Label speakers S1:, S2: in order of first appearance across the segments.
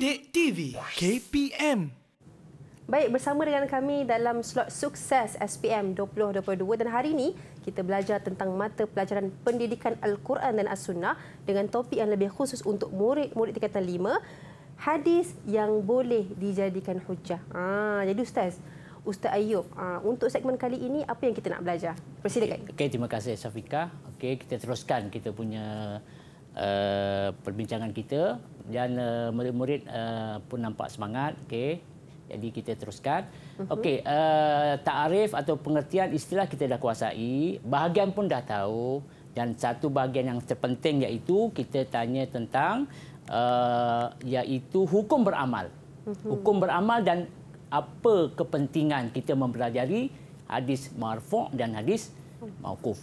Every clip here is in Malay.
S1: Bidik TV KPM. Baik, bersama dengan kami dalam slot sukses SPM 2022 dan hari ini kita belajar tentang mata pelajaran pendidikan Al-Quran dan As-Sunnah dengan topik yang lebih khusus untuk murid-murid tingkatan 5, hadis yang boleh dijadikan hujah. Ah, jadi Ustaz, Ustaz Ayub, uh, untuk segmen kali ini apa yang kita nak belajar?
S2: Persilakan. Okey, okay, terima kasih Safika. Okey, kita teruskan kita punya uh, perbincangan kita dan eh, murid-murid uh, pun nampak semangat. Okey. Jadi kita teruskan. Mhm. Okey, uh, takrif atau pengertian istilah kita dah kuasai, bahagian pun dah tahu dan satu bahagian yang terpenting iaitu kita tanya tentang uh, iaitu hukum beramal. Mhm. Hukum beramal dan apa kepentingan kita mempelajari hadis marfu' dan hadis mhm. mauquf.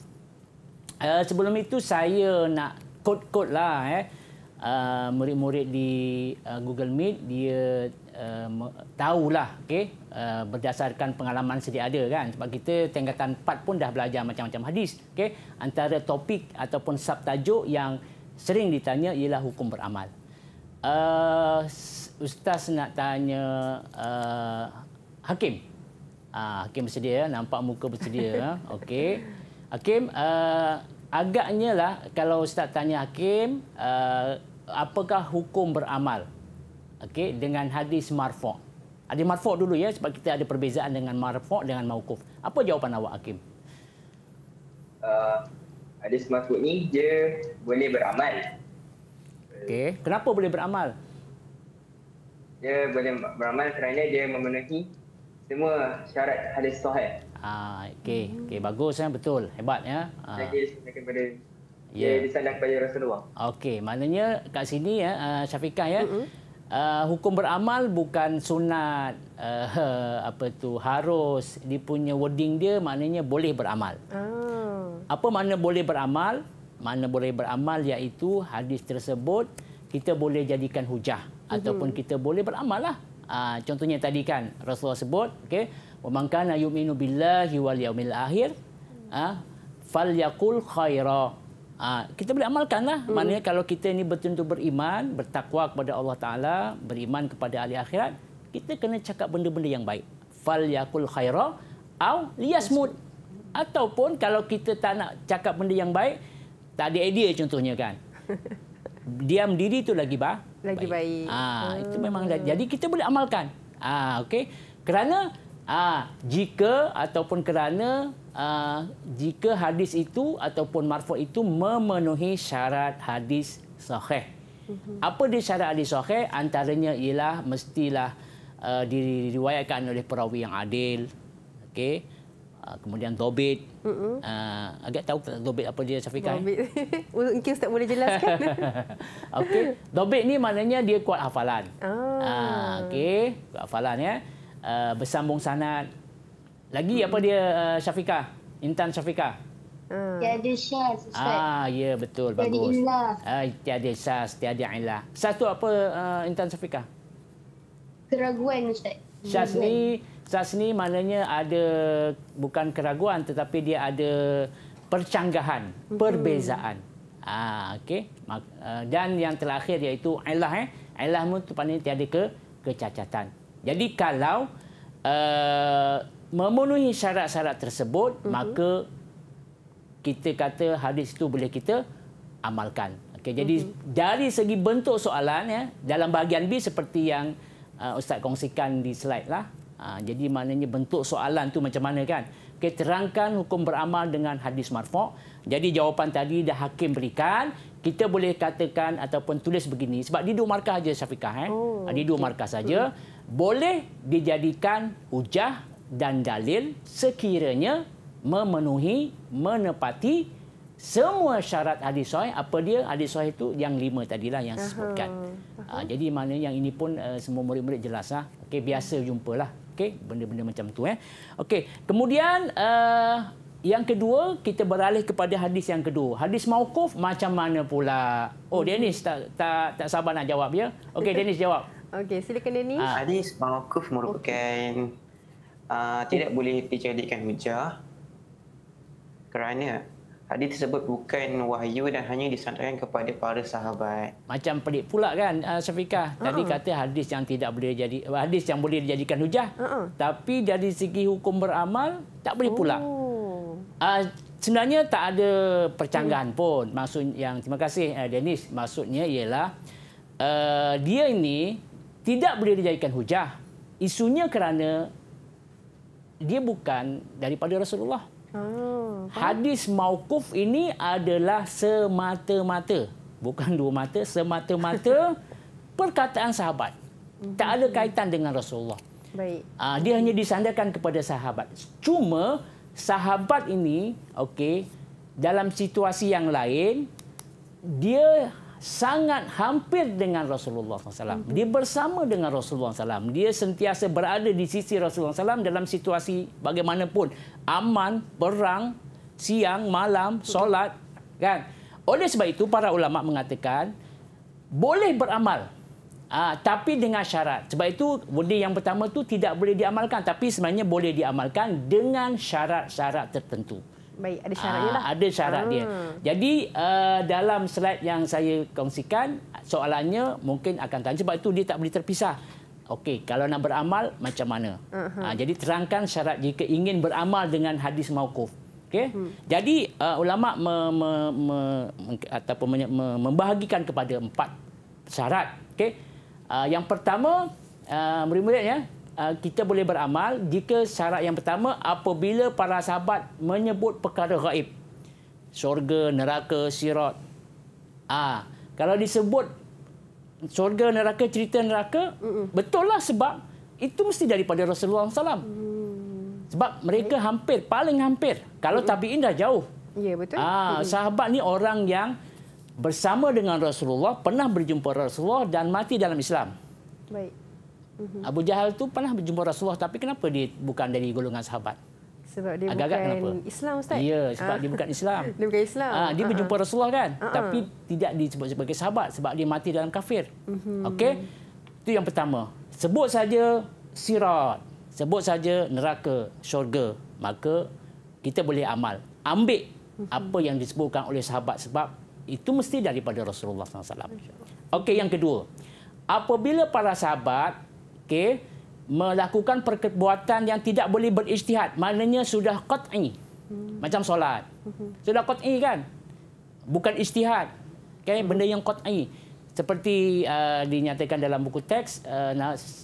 S2: Uh, sebelum itu saya nak kod-kod lah eh. Ah, murid-murid uh, di uh, Google Meet, dia uh, ah, lah, okay, uh, berdasarkan pengalaman sedia ada kan. Sebab kita tingkatan 4 pun dah belajar macam-macam hadis. Okay. Antara topik ataupun subtajuk yang sering ditanya ialah hukum beramal. Uh, Ustaz nak tanya uh, Hakim. Uh, Hakim bersedia, eh? nampak muka bersedia. Eh? okay? Hakim, uh, agaknya lah kalau Ustaz tanya Hakim, uh, apakah hukum beramal okay, dengan hadis marfok? Hadis marfok dulu ya, sebab kita ada perbezaan dengan marfok dengan maukuf. Apa jawapan awak, Hakim?
S1: Uh, hadis marfok ni, dia boleh beramal.
S2: Okay. Kenapa boleh beramal?
S1: Dia boleh beramal kerana dia memenuhi semua syarat hadis sahih.
S2: Ah, okay, okay okey bagus ya, betul. Hebat ya. Ah. Ha. kepada Ya, yeah. di sana kepada Rasulullah. Okey, maknanya kat sini ya, ah, Syafiqah ya. Uh -huh. uh, hukum beramal bukan sunat uh, apa tu harus dipunya wording dia maknanya boleh beramal. Oh. Apa makna boleh beramal? Makna boleh beramal iaitu hadis tersebut kita boleh jadikan hujah uh mm-hmm. -huh. ataupun kita boleh beramal Uh, contohnya tadi kan Rasulullah sebut, okey wa man kana yu'minu billahi wal yawmil akhir ha falyakul khaira ha, kita boleh amalkanlah hmm. maknanya kalau kita ini betul-betul beriman bertakwa kepada Allah taala beriman kepada hari akhirat kita kena cakap benda-benda yang baik falyakul khaira au liyasmud ataupun kalau kita tak nak cakap benda yang baik tak ada idea contohnya kan diam diri itu lagi baik. lagi baik. Ah itu memang hmm. jadi kita boleh amalkan. Ah ha, okay. Kerana Ah, jika ataupun kerana ah, jika hadis itu ataupun marfu' itu memenuhi syarat hadis sahih. Mhm. Apa dia syarat hadis sahih? Antaranya ialah mestilah uh, diriwayatkan oleh perawi yang adil. Okey. Ah, kemudian dobit. Uh, agak tahu dobit apa dia, Syafiqah? Dobit.
S1: Mungkin tak boleh jelaskan.
S2: okay. Dobit ni maknanya dia kuat hafalan. Ah. Uh, okay. Kuat hafalan. ya. Eh. Uh, bersambung sanad. Lagi hmm. apa dia uh, Syafika? Intan Syafika. Hmm. Ah. Tiada syas Ustaz. Ah, ya yeah, betul. Tiada Bagus. Illah. Ah, tiada syas, tiada ilah. Syas tu apa uh, Intan Syafika? Keraguan Ustaz. Syas ni, syas ni maknanya ada bukan keraguan tetapi dia ada percanggahan, hmm. perbezaan. Ah, okey. Uh, dan yang terakhir iaitu ilah eh. Ilah tu pandai tiada ke kecacatan. Jadi kalau uh, memenuhi syarat-syarat tersebut, mm -hmm. maka kita kata hadis itu boleh kita amalkan. Okay, jadi mm -hmm. dari segi bentuk soalan, ya, dalam bahagian B seperti yang uh, Ustaz kongsikan di slide. lah. Uh, jadi maknanya bentuk soalan tu macam mana kan? Okay, terangkan hukum beramal dengan hadis marfok. Jadi jawapan tadi dah hakim berikan. Kita boleh katakan ataupun tulis begini. Sebab di dua markah saja Syafiqah. Eh? Oh, ha, di dua okay. markah saja. Mm -hmm boleh dijadikan hujah dan dalil sekiranya memenuhi, menepati semua syarat hadis sahih. Apa dia hadis sahih itu? Yang lima tadilah yang saya sebutkan. Uh-huh. Jadi mana yang ini pun eh, semua murid-murid jelas. Lah. Okay, biasa jumpalah. Okay, benda-benda macam tu. Eh. Okay, kemudian uh, yang kedua, kita beralih kepada hadis yang kedua. Hadis mauquf macam mana pula? Oh, Dennis tak, tak, tak sabar nak jawab ya. Okey, Dennis jawab.
S1: Okey, silakan Deni. Ha. Ah.
S2: Hadis mauquf merupakan okay. uh, ah, tidak boleh dijadikan hujah kerana hadis tersebut bukan wahyu dan hanya disandarkan kepada para sahabat. Macam pelik pula kan uh, Syafiqah. Uh-huh. Tadi kata hadis yang tidak boleh jadi hadis yang boleh dijadikan hujah. Uh-huh. Tapi dari segi hukum beramal tak boleh pula. Oh. Uh, sebenarnya tak ada percanggahan hmm. pun. Maksud yang terima kasih uh, Dennis maksudnya ialah uh, dia ini tidak boleh dijadikan hujah. Isunya kerana dia bukan daripada Rasulullah. Oh, Hadis mauquf ini adalah semata-mata, bukan dua mata, semata-mata perkataan sahabat. Tak ada kaitan dengan Rasulullah. Baik. Ah, dia hanya disandarkan kepada sahabat. Cuma sahabat ini, okay, dalam situasi yang lain, dia sangat hampir dengan Rasulullah SAW. Hmm. Dia bersama dengan Rasulullah SAW. Dia sentiasa berada di sisi Rasulullah SAW dalam situasi bagaimanapun. Aman, perang, siang, malam, solat. Kan? Oleh sebab itu, para ulama mengatakan, boleh beramal. Ah, tapi dengan syarat. Sebab itu, benda yang pertama tu tidak boleh diamalkan. Tapi sebenarnya boleh diamalkan dengan syarat-syarat tertentu. Baik, ada syaratnya ah, lah. Ada syarat hmm. dia. Ah. Jadi uh, dalam slide yang saya kongsikan, soalannya mungkin akan tanya. Sebab itu dia tak boleh terpisah. Okey, kalau nak beramal, macam mana? Uh -huh. uh, ah, jadi terangkan syarat jika ingin beramal dengan hadis mawkuf. Okay? Hmm. Jadi uh, ulama' me, me, me, ataupun me, me, membahagikan kepada empat syarat. Okay? Uh, yang pertama, uh, eh, murid-muridnya, Ah, kita boleh beramal jika syarat yang pertama apabila para sahabat menyebut perkara gaib. Syurga, neraka, sirat. Ah, ha, kalau disebut syurga, neraka, cerita neraka, betul lah sebab itu mesti daripada Rasulullah SAW. Hmm. Sebab mereka hampir, paling hampir. Kalau tabi'in dah jauh. Ya, betul. Ah, ha, sahabat ni orang yang bersama dengan Rasulullah, pernah berjumpa Rasulullah dan mati dalam Islam. Baik. -hmm. Abu Jahal tu pernah berjumpa Rasulullah tapi kenapa dia bukan dari golongan sahabat?
S1: Sebab dia Agak -agak bukan kenapa? Islam ustaz. Ya, ah. sebab ah. dia bukan
S2: Islam. Dia bukan Islam. Ah, dia ah, ah. berjumpa uh -huh. Rasulullah kan? Uh -huh. Tapi tidak disebut sebagai sahabat sebab dia mati dalam kafir. Uh mhm. -huh. Okey. Itu yang pertama. Sebut saja sirat. Sebut saja neraka, syurga, maka kita boleh amal. Ambil mhm. apa yang disebutkan oleh sahabat sebab itu mesti daripada Rasulullah SAW. Okey, yang kedua. Apabila para sahabat okey melakukan perbuatan yang tidak boleh berijtihad maknanya sudah qat'i hmm. macam solat hmm. sudah qat'i kan bukan ijtihad okey benda yang qat'i seperti uh, dinyatakan dalam buku teks uh,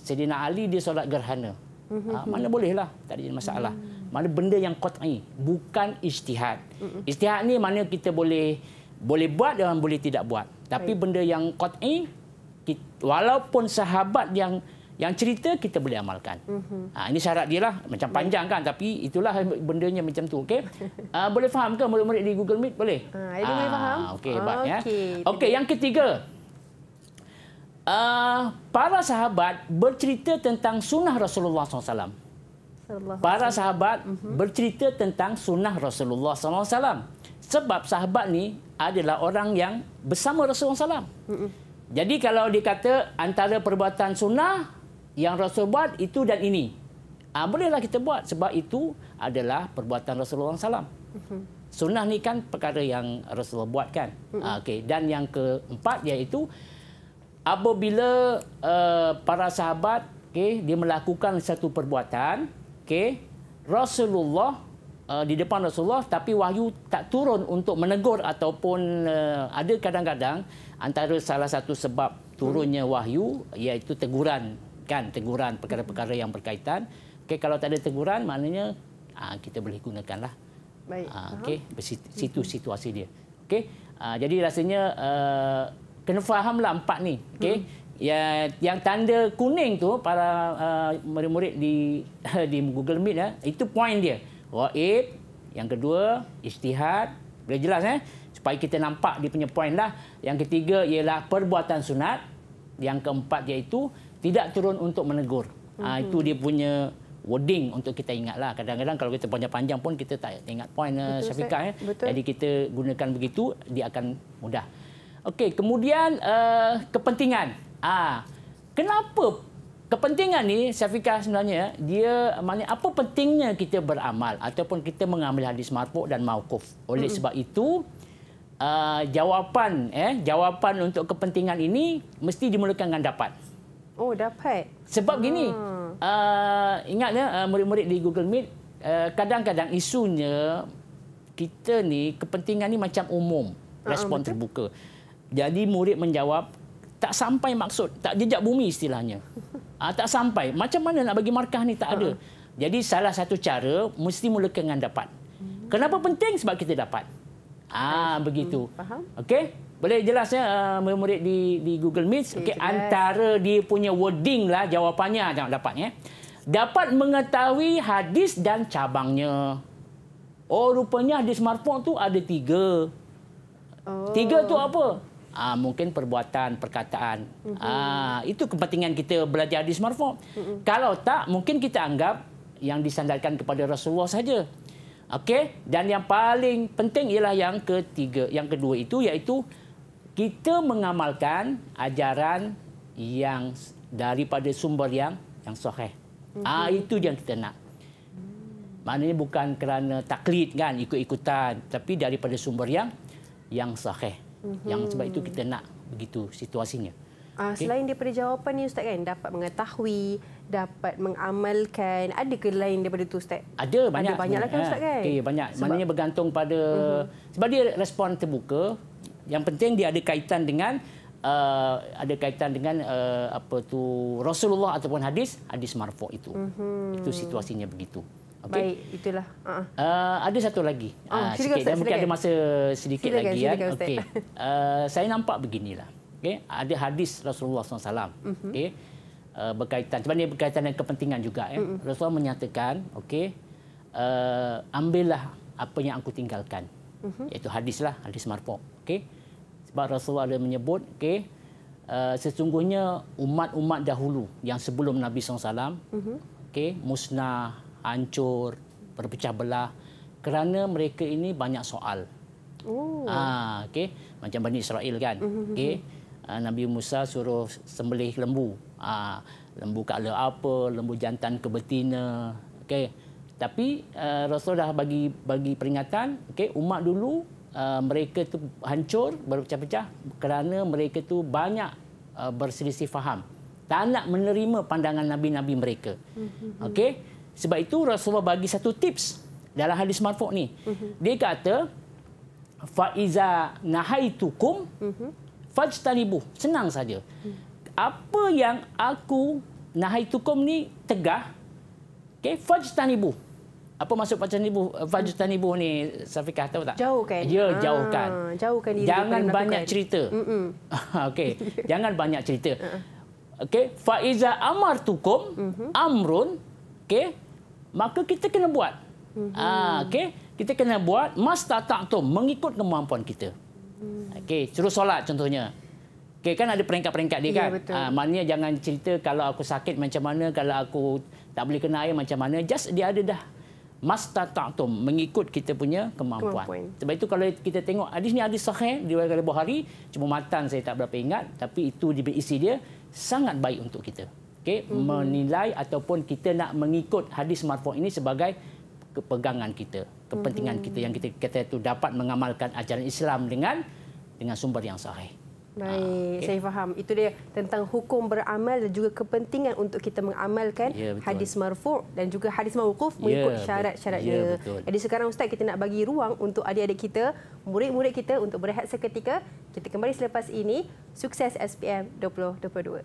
S2: Sayyidina Ali dia solat gerhana uh, mana bolehlah tak ada masalah mana benda yang qat'i bukan ijtihad ijtihad ni mana kita boleh boleh buat dan boleh tidak buat tapi benda yang qat'i walaupun sahabat yang yang cerita kita boleh amalkan. Mm -hmm. ha, ini syarat dia lah. Macam ya. panjang kan. Tapi itulah benda yang macam tu. Okay? Ha, boleh faham ke murid-murid di Google Meet? Boleh? Ha, ha, boleh ah, faham. Okay, okay. Ya. okay yang ketiga. Uh, para sahabat bercerita tentang sunnah Rasulullah SAW. Salah. Para sahabat mm -hmm. bercerita tentang sunnah Rasulullah SAW. Sebab sahabat ni adalah orang yang bersama Rasulullah SAW. Mm -mm. Jadi kalau dikata antara perbuatan sunnah yang Rasul buat itu dan ini. Ha, bolehlah kita buat sebab itu adalah perbuatan Rasulullah SAW. Mhm. Sunnah ni kan perkara yang Rasulullah buat kan. Ha, mhm. ah, okay. Dan yang keempat iaitu apabila uh, para sahabat okay, dia melakukan satu perbuatan, okay, Rasulullah uh, di depan Rasulullah tapi wahyu tak turun untuk menegur ataupun uh, ada kadang-kadang antara salah satu sebab turunnya mhm. wahyu iaitu teguran kan teguran perkara-perkara yang berkaitan. Okey kalau tak ada teguran maknanya aa, ah, kita boleh gunakanlah. Baik. Ah, okey, hmm. situ situasi dia. Okey. Ah, jadi rasanya aa, kena fahamlah empat ni. Okey. Hmm. Ya yang tanda kuning tu para murid-murid di di Google Meet ya, itu poin dia. Raib, yang kedua ijtihad, boleh jelas eh? Supaya kita nampak dia punya poin lah. Yang ketiga ialah perbuatan sunat. Yang keempat iaitu tidak turun untuk menegur. Mm-hmm. itu dia punya wording untuk kita ingatlah. Kadang-kadang kalau kita panjang-panjang pun kita tak ingat poin uh, eh, Syafiqah. Eh. Jadi kita gunakan begitu, dia akan mudah. Okey, kemudian uh, kepentingan. Ah, uh, Kenapa kepentingan ni Syafiqah sebenarnya dia maknanya apa pentingnya kita beramal ataupun kita mengambil hadis marfu' dan mauquf. Oleh mm-hmm. sebab itu uh, jawapan eh jawapan untuk kepentingan ini mesti dimulakan dengan dapat. Oh, dapat. Sebab hmm. gini, uh, ah. ah, ingat ya, ah, murid-murid di Google Meet, kadang-kadang uh, isunya kita ni kepentingan ni macam umum, respon uh, terbuka. Jadi murid menjawab tak sampai maksud, tak jejak bumi istilahnya. Uh, tak sampai. Macam mana nak bagi markah ni tak ada. Jadi salah satu cara mesti mulakan dengan dapat. Hmm. Kenapa penting sebab kita dapat. Ah, hmm. begitu. Faham? Okey. Boleh jelasnya uh, murid-murid uh, di, di Google Meet. Okay, okay, antara dia punya wording lah jawapannya yang ah, dapat. Eh. Dapat mengetahui hadis dan cabangnya. Oh, rupanya di smartphone tu ada tiga. Oh. Tiga tu apa? Ah, mungkin perbuatan, perkataan. Mm-hmm. Ah, itu kepentingan kita belajar di smartphone. Mm-hmm. Kalau tak, mungkin kita anggap yang disandarkan kepada Rasulullah saja. Okey, dan yang paling penting ialah yang ketiga, yang kedua itu yaitu kita mengamalkan ajaran yang daripada sumber yang yang sahih. Mm-hmm. Ah mhm. itu yang kita nak. Maknanya bukan kerana taklid kan ikut-ikutan tapi daripada sumber yang yang sahih. Mm-hmm. Yang sebab itu kita nak begitu situasinya.
S1: Ah okay. selain daripada jawapan ni ustaz kan dapat mengetahui, dapat mengamalkan, ada ke lain daripada tu ustaz? Ada banyak. Ada banyaklah kan ustaz ah, kan? Okey
S2: banyak. Sebab... Maknanya bergantung pada mm-hmm. sebab dia respon terbuka. Yang penting dia ada kaitan dengan uh, ada kaitan dengan uh, apa tu Rasulullah ataupun hadis hadis marfu itu.
S1: Mm-hmm. Itu situasinya
S2: begitu. Okay.
S1: Baik, itulah. Uh-huh.
S2: Uh, ada satu lagi. Oh, uh, sikit silakan, silakan. mungkin ada masa sedikit silakan, lagi ya. silakan, ya. okay. uh, saya nampak beginilah. Okay. ada hadis Rasulullah SAW. Mm-hmm. Okay. Uh, berkaitan cuma ini berkaitan dengan kepentingan juga ya. Mm-hmm. Rasulullah menyatakan, okay, uh, ambillah apa yang aku tinggalkan. -hmm. iaitu hadis lah hadis marfu okey sebab Rasulullah ada menyebut okey uh, sesungguhnya umat-umat dahulu yang sebelum Nabi SAW, mm -hmm. okey musnah hancur berpecah belah kerana mereka ini banyak soal
S1: oh. Ah,
S2: Okey, Macam Bani Israel kan mhm, mhm, okay. uh, mhm. ah, Nabi Musa suruh sembelih lembu uh, Lembu kala apa Lembu jantan ke betina okay tapi uh, eh, Rasul dah bagi bagi peringatan okey umat dulu uh, mereka tu hancur berpecah-pecah kerana mereka tu banyak uh, berselisih faham tak nak menerima pandangan nabi-nabi mereka mhm. okey sebab itu Rasulullah bagi satu tips dalam hadis marfu ni mhm. dia kata faiza nahaitukum mhm. fajtanibu senang saja apa yang aku nahaitukum ni tegah okey fajtanibu apa maksud fajr fajr tanibuh ni Safika tahu tak jauhkan ya jauhkan ah,
S1: jauhkan diri jangan banyak cerita
S2: okey jangan banyak cerita uh-uh. okey faiza amartukum mm-hmm. amrun okey maka kita kena buat mm-hmm. ah okey kita kena buat tu mengikut kemampuan kita mm. okey suruh solat contohnya Okay, kan ada peringkat-peringkat dia ya, kan? Ya, ha, maknanya jangan cerita kalau aku sakit macam mana, kalau aku tak boleh kena air macam mana. Just dia ada dah mastata'tum mengikut kita punya kemampuan. kemampuan. Sebab itu kalau kita tengok hadis ni hadis sahih diriwayatkan oleh Bukhari, cuma matan saya tak berapa ingat tapi itu di isi e dia sangat baik untuk kita. Okey, hmm. menilai ataupun kita nak mengikut hadis marfu' ini sebagai kepegangan kita, kepentingan hmm. kita yang kita kata itu dapat mengamalkan ajaran Islam dengan dengan sumber yang sahih.
S1: Baik, ah, okay. saya faham. Itu dia tentang hukum beramal dan juga kepentingan untuk kita mengamalkan ya, hadis marfu' dan juga hadis mawukuf ya, mengikut syarat-syaratnya. Ya, Jadi sekarang Ustaz, kita nak bagi ruang untuk adik-adik kita, murid-murid kita untuk berehat seketika. Kita kembali selepas ini. Sukses SPM 2022.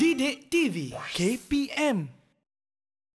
S2: Didik TV KPM